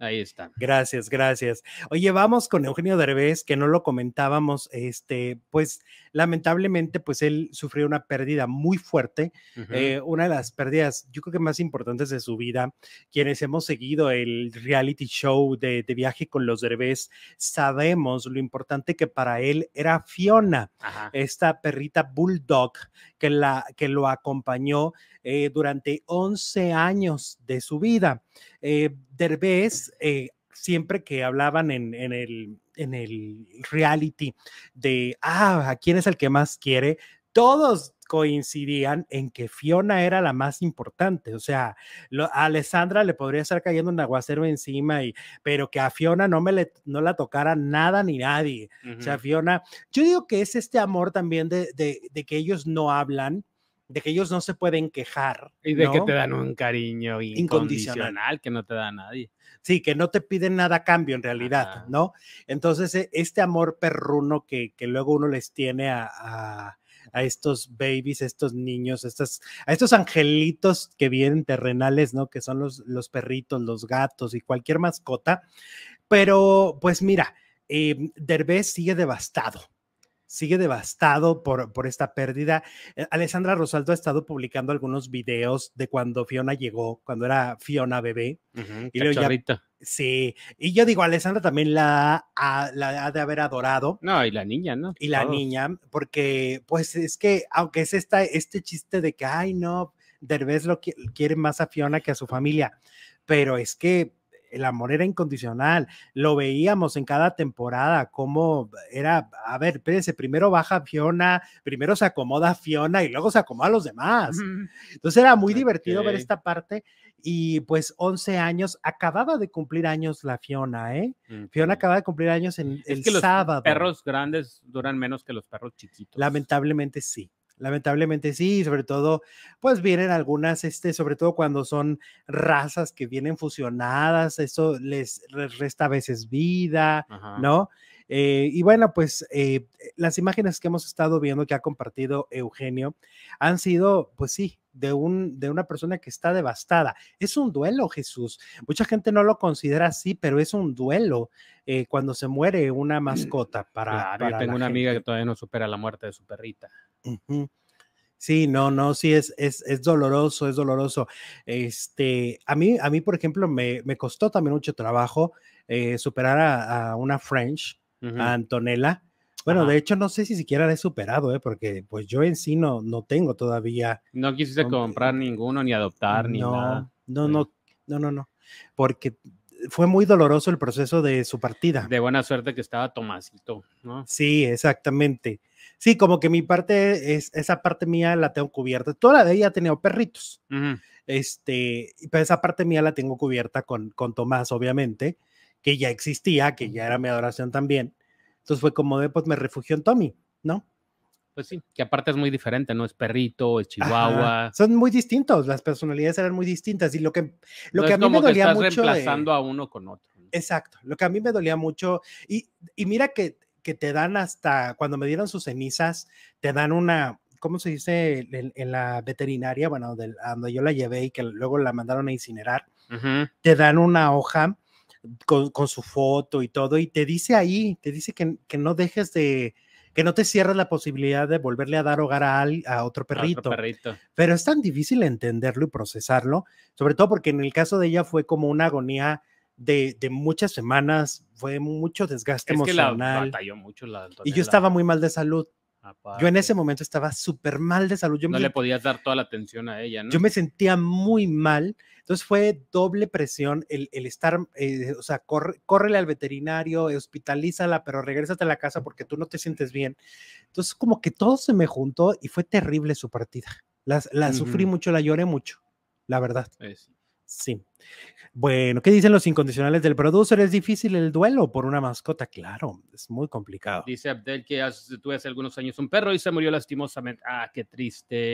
Ahí está. Gracias, gracias. Oye, vamos con Eugenio Derbez, que no lo comentábamos, este, pues lamentablemente, pues él sufrió una pérdida muy fuerte, eh, una de las pérdidas, yo creo que más importantes de su vida. Quienes hemos seguido el reality show de, viaje con los Derbez, sabemos lo importante que para él era Fiona, esta perrita bulldog que, la, que lo acompañó eh, durante 11 años de su vida. Eh, Derbez, eh, siempre que hablaban en, el, en el reality de, ah, ¿a quién es el que más quiere? Todos coincidían en que Fiona era la más importante, o sea, a Alessandra le podría estar cayendo un aguacero encima, y, pero que a Fiona no, me le, no la tocara nada ni nadie. O sea, Fiona, yo digo que es este amor también de que ellos no hablan, de que ellos no se pueden quejar. Y de que te dan un cariño incondicional, que no te da nadie. Sí, que no te piden nada a cambio en realidad, ¿no? Entonces, e, este amor perruno que, que luego uno les tiene a, estos babies, estos niños, a estos, a estos angelitos que vienen terrenales, ¿no? Que son los, los perritos, los gatos y cualquier mascota. Pero, pues mira, eh, Derbez sigue devastado, sigue devastado por, por esta pérdida. Eh, Alessandra Rosaldo ha estado publicando algunos videos de cuando Fiona llegó, cuando era Fiona bebé. y sí, y yo digo, Alessandra también la, ha de haber adorado. No, y la niña, ¿no? Y la niña, porque pues es que, aunque es esta, este chiste de que, ay, no, Derbez lo quiere más a Fiona que a su familia, pero es que el amor era incondicional, lo veíamos en cada temporada, cómo era, a ver, espérense, primero baja Fiona, primero se acomoda Fiona y luego se acomoda los demás. Entonces era muy divertido ver esta parte y pues 11 años, acababa de cumplir años la Fiona, ¿eh? Fiona acaba de cumplir años en, el que sábado. Los perros grandes duran menos que los perros chiquitos. Lamentablemente sí. Lamentablemente sí, sobre todo, pues vienen algunas, este, sobre todo cuando son razas que vienen fusionadas, eso les resta a veces vida, ¿no? Eh, y bueno, pues eh, las imágenes que hemos estado viendo que ha compartido Eugenio han sido, pues sí, de, un, de una persona que está devastada. Es un duelo, Jesús. Mucha gente no lo considera así, pero es un duelo eh, cuando se muere una mm, mascota. Para, tengo una amiga que todavía no supera la muerte de su perrita. Sí, no, no, sí, es, es, doloroso, es doloroso. Este, a mí, a mí por ejemplo, me, costó también mucho trabajo superar a, una French a Antonella. Bueno, de hecho, no sé si siquiera la he superado, ¿eh? porque pues yo en sí no, no tengo todavía. No quisiste comprar ninguno, ni adoptar, ni nada. No, no, no, no, no. Porque fue muy doloroso el proceso de su partida. De buena suerte que estaba Tomasito, ¿no? Sí, exactamente. Sí, como que mi parte, es, esa parte mía la tengo cubierta. Toda la de ella tenido perritos. Este, pero esa parte mía la tengo cubierta con, con Tomás, obviamente que ya existía, que ya era mi adoración también. Entonces fue como de, pues me refugió en Tommy, ¿no? Pues sí, que aparte es muy diferente, ¿no? Es perrito, es chihuahua. Son muy distintos, las personalidades eran muy distintas y lo que, lo a mí me dolía que estás reemplazando a uno con otro. Exacto, lo que a mí me dolía mucho. Y, mira que, te dan hasta, cuando me dieron sus cenizas, te dan una, ¿cómo se dice? En, la veterinaria, bueno, del, donde yo la llevé y que luego la mandaron a incinerar, te dan una hoja con, su foto y todo, y te dice ahí, te dice que, no dejes de, que no te cierres la posibilidad de volverle a dar hogar a, a otro, perrito. Pero es tan difícil entenderlo y procesarlo, sobre todo porque en el caso de ella fue como una agonía de, muchas semanas, fue mucho desgaste emocional. y yo estaba muy mal de salud. Yo en ese momento estaba súper mal de salud. Yo no le podías dar toda la atención a ella, Yo me sentía muy mal. Entonces fue doble presión el, estar, eh, o sea, corre, córrele al veterinario, hospitalízala, pero regrésate a la casa porque tú no te sientes bien. Entonces como que todo se me juntó y fue terrible su partida. La, la sufrí mucho, la lloré mucho, la verdad. Pues Sí. Bueno, ¿qué dicen los incondicionales del producer? ¿Es difícil el duelo por una mascota? Claro, es muy complicado. Dice Abdel que tuve hace algunos años un perro y se murió lastimosamente. Ah, qué triste.